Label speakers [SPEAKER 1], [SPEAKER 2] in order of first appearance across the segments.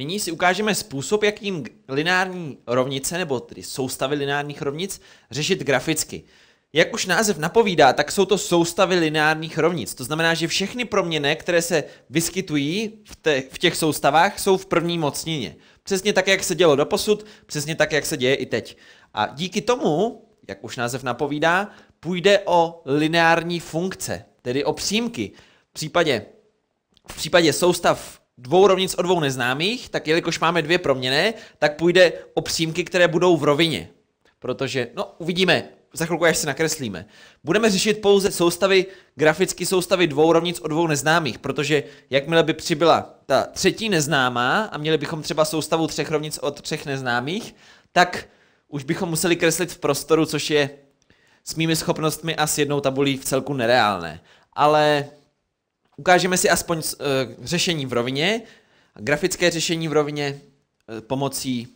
[SPEAKER 1] Nyní si ukážeme způsob, jakým lineární rovnice, nebo tedy soustavy lineárních rovnic, řešit graficky. Jak už název napovídá, tak jsou to soustavy lineárních rovnic. To znamená, že všechny proměny, které se vyskytují v, te, v těch soustavách, jsou v první mocnině. Přesně tak, jak se dělo doposud, přesně tak, jak se děje i teď. A díky tomu, jak už název napovídá, půjde o lineární funkce, tedy o přímky. V případě, v případě soustav dvou rovnic o dvou neznámých, tak jelikož máme dvě proměny, tak půjde o přímky, které budou v rovině. Protože, no uvidíme, za chvilku až si nakreslíme. Budeme řešit pouze soustavy, grafické soustavy dvou rovnic o dvou neznámých, protože jakmile by přibyla ta třetí neznámá a měli bychom třeba soustavu třech rovnic od třech neznámých, tak už bychom museli kreslit v prostoru, což je s mými schopnostmi a s jednou tabulí v celku nereálné. Ale Ukážeme si aspoň uh, řešení v rovině, grafické řešení v rovině uh, pomocí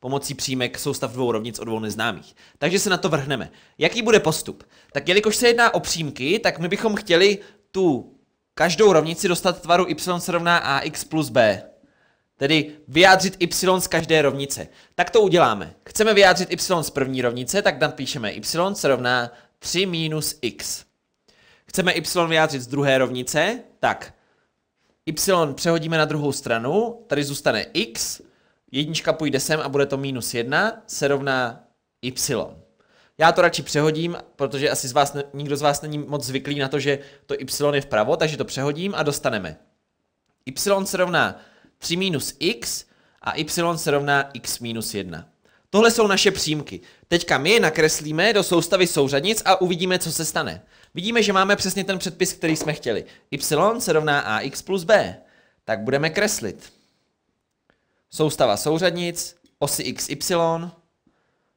[SPEAKER 1] pomocí přímek soustav dvou rovnic o dvou neznámých. Takže se na to vrhneme. Jaký bude postup? Tak jelikož se jedná o přímky, tak my bychom chtěli tu každou rovnici dostat tvaru y se rovná ax plus b. Tedy vyjádřit y z každé rovnice. Tak to uděláme. Chceme vyjádřit y z první rovnice, tak tam píšeme y se rovná 3 minus x. Chceme y vyjádřit z druhé rovnice, tak y přehodíme na druhou stranu, tady zůstane x, jednička půjde sem a bude to minus 1, se rovná y. Já to radši přehodím, protože asi z vás ne, nikdo z vás není moc zvyklý na to, že to y je vpravo, takže to přehodím a dostaneme. y se rovná 3 minus x a y se rovná x minus 1. Tohle jsou naše přímky. Teďka my je nakreslíme do soustavy souřadnic a uvidíme, co se stane. Vidíme, že máme přesně ten předpis, který jsme chtěli. y se rovná ax plus b. Tak budeme kreslit. Soustava souřadnic, osy xy,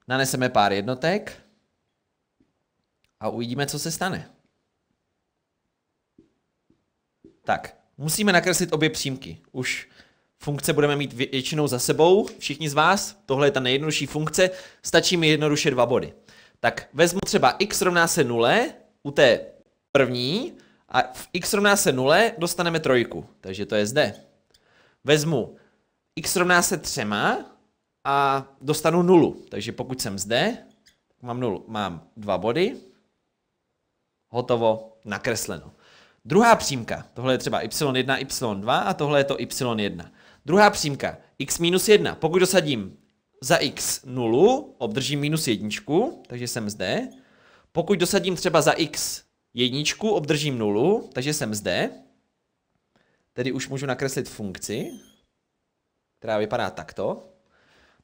[SPEAKER 1] naneseme pár jednotek a uvidíme, co se stane. Tak, musíme nakreslit obě přímky. Už Funkce budeme mít většinou za sebou, všichni z vás, tohle je ta nejjednodušší funkce, stačí mi jednoduše dva body. Tak vezmu třeba x rovná se 0 u té první a v x rovná se 0 dostaneme trojku, takže to je zde. Vezmu x rovná se třema a dostanu nulu, takže pokud jsem zde, mám nulu, mám dva body, hotovo, nakresleno. Druhá přímka, tohle je třeba y1, y2 a tohle je to y1. Druhá přímka, x minus 1. Pokud dosadím za x 0, obdržím minus jedničku, takže jsem zde. Pokud dosadím třeba za x jedničku, obdržím 0, takže jsem zde. Tedy už můžu nakreslit funkci, která vypadá takto.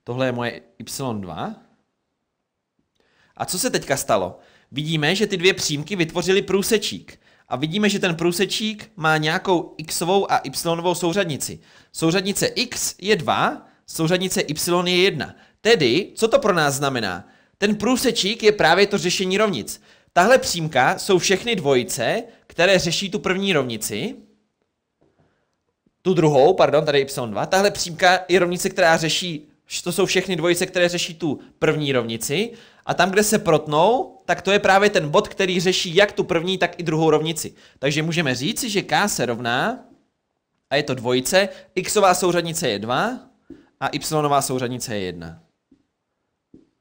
[SPEAKER 1] Tohle je moje y2. A co se teďka stalo? Vidíme, že ty dvě přímky vytvořily průsečík a vidíme, že ten průsečík má nějakou xovou a y souřadnici. Souřadnice x je 2, souřadnice y je 1. Tedy, co to pro nás znamená? Ten průsečík je právě to řešení rovnic. Tahle přímka jsou všechny dvojice, které řeší tu první rovnici, tu druhou, pardon, tady y2, tahle přímka je rovnice, která řeší to jsou všechny dvojice, které řeší tu první rovnici. A tam, kde se protnou, tak to je právě ten bod, který řeší jak tu první, tak i druhou rovnici. Takže můžeme říct, že k se rovná, a je to dvojice, xová souřadnice je 2 a yová souřadnice je 1.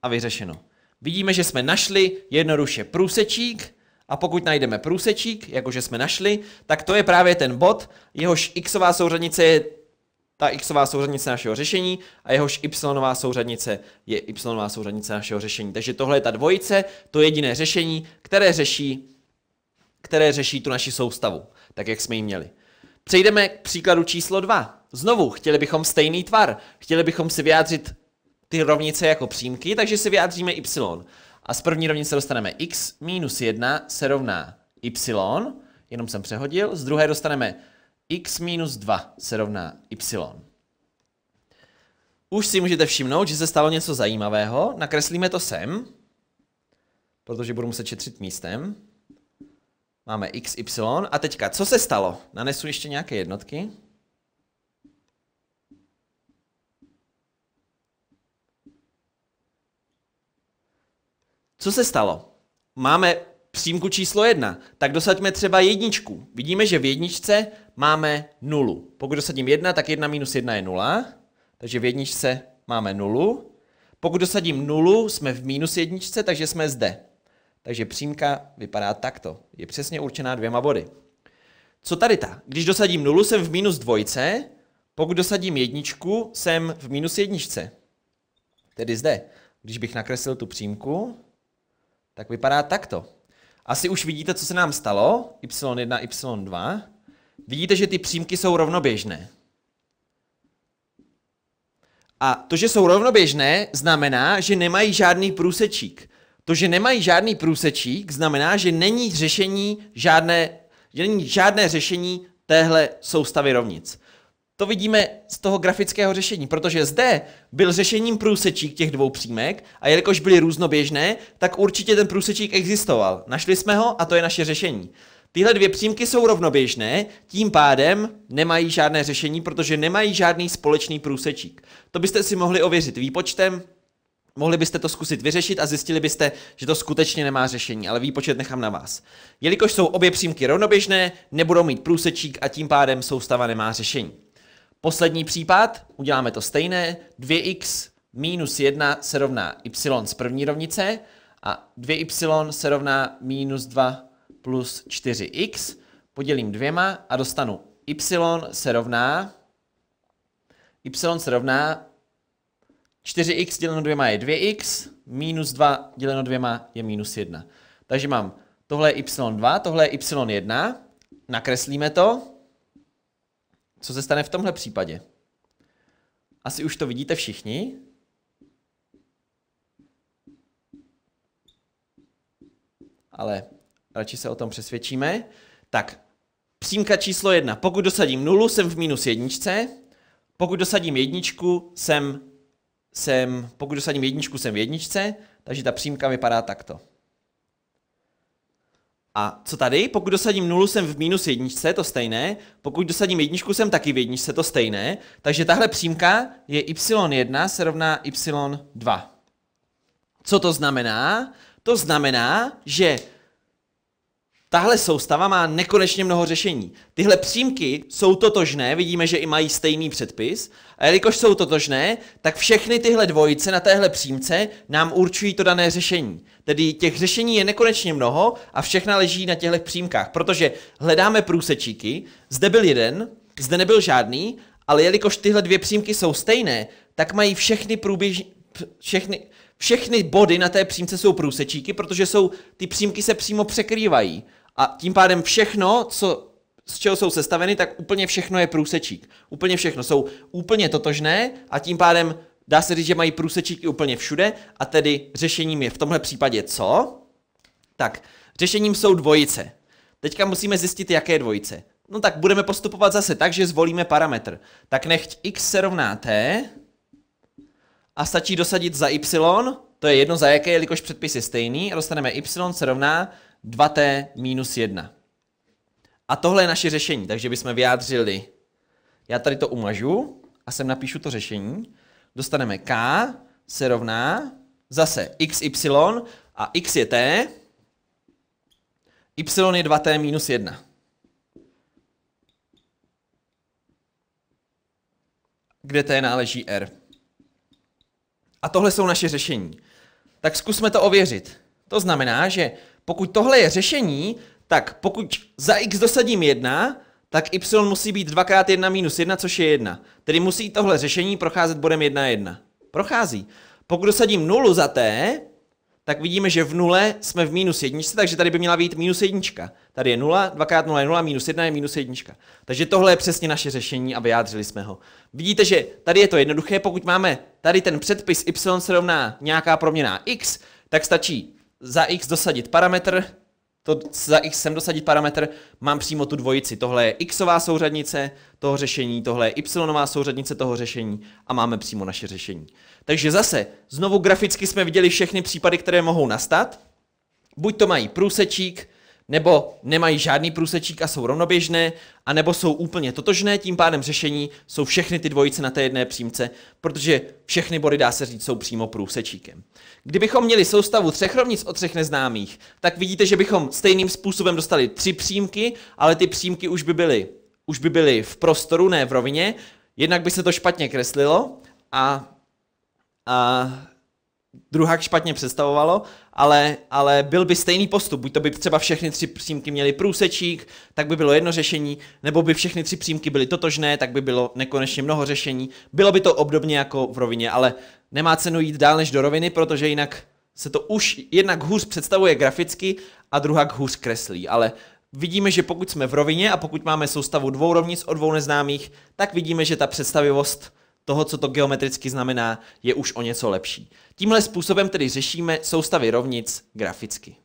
[SPEAKER 1] A vyřešeno. Vidíme, že jsme našli jednoduše průsečík, a pokud najdeme průsečík, jakože jsme našli, tak to je právě ten bod, jehož xová souřadnice je ta xová souřadnice našeho řešení a jehož y souřadnice je y souřadnice našeho řešení. Takže tohle je ta dvojice, to jediné řešení, které řeší, které řeší tu naši soustavu, tak jak jsme ji měli. Přejdeme k příkladu číslo 2. Znovu, chtěli bychom stejný tvar, chtěli bychom si vyjádřit ty rovnice jako přímky, takže si vyjádříme y. A z první rovnice dostaneme x minus 1 se rovná y, jenom jsem přehodil, z druhé dostaneme x minus 2 se rovná y. Už si můžete všimnout, že se stalo něco zajímavého. Nakreslíme to sem, protože budu muset četřit místem. Máme x, y. A teďka, co se stalo? Nanesu ještě nějaké jednotky. Co se stalo? Máme přímku číslo 1, tak dosaďme třeba jedničku. Vidíme, že v jedničce máme nulu. Pokud dosadím 1, tak 1 minus 1 je 0. Takže v jedničce máme nulu. Pokud dosadím nulu, jsme v minus jedničce, takže jsme zde. Takže přímka vypadá takto. Je přesně určená dvěma body. Co tady ta? Když dosadím nulu, jsem v minus dvojce. Pokud dosadím jedničku, jsem v minus jedničce. Tedy zde. Když bych nakreslil tu přímku, tak vypadá takto. Asi už vidíte, co se nám stalo, y1, y2. Vidíte, že ty přímky jsou rovnoběžné. A to, že jsou rovnoběžné, znamená, že nemají žádný průsečík. To, že nemají žádný průsečík, znamená, že není řešení žádné, že není žádné řešení téhle soustavy rovnic to vidíme z toho grafického řešení, protože zde byl řešením průsečík těch dvou přímek a jelikož byly různoběžné, tak určitě ten průsečík existoval. Našli jsme ho a to je naše řešení. Tyhle dvě přímky jsou rovnoběžné, tím pádem nemají žádné řešení, protože nemají žádný společný průsečík. To byste si mohli ověřit výpočtem, Mohli byste to zkusit vyřešit a zjistili byste, že to skutečně nemá řešení, ale výpočet nechám na vás. Jelikož jsou obě přímky rovnoběžné, nebudou mít průsečík a tím pádem soustava nemá řešení. Poslední případ, uděláme to stejné, 2x minus 1 se rovná y z první rovnice a 2y se rovná minus 2 plus 4x, podělím dvěma a dostanu y se rovná y se rovná 4x děleno dvěma je 2x, minus 2 děleno dvěma je minus 1. Takže mám tohle je y2, tohle je y1, nakreslíme to, co se stane v tomhle případě? Asi už to vidíte všichni. Ale radši se o tom přesvědčíme. Tak, přímka číslo jedna. Pokud dosadím nulu, jsem v minus jedničce. Pokud dosadím jedničku, jsem, jsem, pokud dosadím jedničku, jsem v jedničce. Takže ta přímka vypadá takto. A co tady? Pokud dosadím nulu, jsem v minus jedničce, to stejné. Pokud dosadím jedničku, jsem taky v jedničce, to stejné. Takže tahle přímka je y1 se rovná y2. Co to znamená? To znamená, že Tahle soustava má nekonečně mnoho řešení. Tyhle přímky jsou totožné, vidíme, že i mají stejný předpis. A jelikož jsou totožné, tak všechny tyhle dvojice na téhle přímce nám určují to dané řešení. Tedy těch řešení je nekonečně mnoho a všechna leží na těchto přímkách, protože hledáme průsečíky, zde byl jeden, zde nebyl žádný, ale jelikož tyhle dvě přímky jsou stejné, tak mají všechny průběž... všechny, všechny body na té přímce jsou průsečíky, protože jsou, ty přímky se přímo překrývají. A tím pádem všechno, co z čeho jsou sestaveny, tak úplně všechno je průsečík. Úplně všechno jsou úplně totožné a tím pádem dá se říct, že mají průsečíky úplně všude a tedy řešením je v tomhle případě co? Tak, řešením jsou dvojice. Teďka musíme zjistit, jaké dvojice. No tak budeme postupovat zase tak, že zvolíme parametr. Tak nechť x se rovná t a stačí dosadit za y, to je jedno za jaké, jelikož předpis je stejný, dostaneme y se rovná 2t minus 1. A tohle je naše řešení, takže bychom vyjádřili, já tady to umažu a sem napíšu to řešení, dostaneme k se rovná zase xy a x je t, y je 2t minus 1. Kde t náleží r. A tohle jsou naše řešení. Tak zkusme to ověřit. To znamená, že pokud tohle je řešení, tak pokud za x dosadím 1, tak y musí být 2 x 1 minus 1, což je 1. Tedy musí tohle řešení procházet bodem 1, 1. Prochází. Pokud dosadím 0 za t, tak vidíme, že v nule jsme v minus jedničce, takže tady by měla být minus jednička. Tady je 0, 2 x 0 je 0, minus 1 je minus jednička. Takže tohle je přesně naše řešení a vyjádřili jsme ho. Vidíte, že tady je to jednoduché, pokud máme tady ten předpis y se rovná nějaká proměná x, tak stačí za x dosadit parametr, to za x sem dosadit parametr, mám přímo tu dvojici. Tohle je xová souřadnice toho řešení, tohle je yová souřadnice toho řešení a máme přímo naše řešení. Takže zase, znovu graficky jsme viděli všechny případy, které mohou nastat. Buď to mají průsečík, nebo nemají žádný průsečík a jsou rovnoběžné, a nebo jsou úplně totožné, tím pádem řešení jsou všechny ty dvojice na té jedné přímce, protože všechny body, dá se říct, jsou přímo průsečíkem. Kdybychom měli soustavu třech rovnic o třech neznámých, tak vidíte, že bychom stejným způsobem dostali tři přímky, ale ty přímky už by byly, už by byly v prostoru, ne v rovině, jednak by se to špatně kreslilo a, a druhák špatně představovalo, ale, ale byl by stejný postup. Buď to by třeba všechny tři přímky měly průsečík, tak by bylo jedno řešení, nebo by všechny tři přímky byly totožné, tak by bylo nekonečně mnoho řešení. Bylo by to obdobně jako v rovině, ale nemá cenu jít dál než do roviny, protože jinak se to už jednak hůř představuje graficky a druhá hůř kreslí. Ale vidíme, že pokud jsme v rovině a pokud máme soustavu dvou rovnic o dvou neznámých, tak vidíme, že ta představivost toho, co to geometricky znamená, je už o něco lepší. Tímhle způsobem tedy řešíme soustavy rovnic graficky.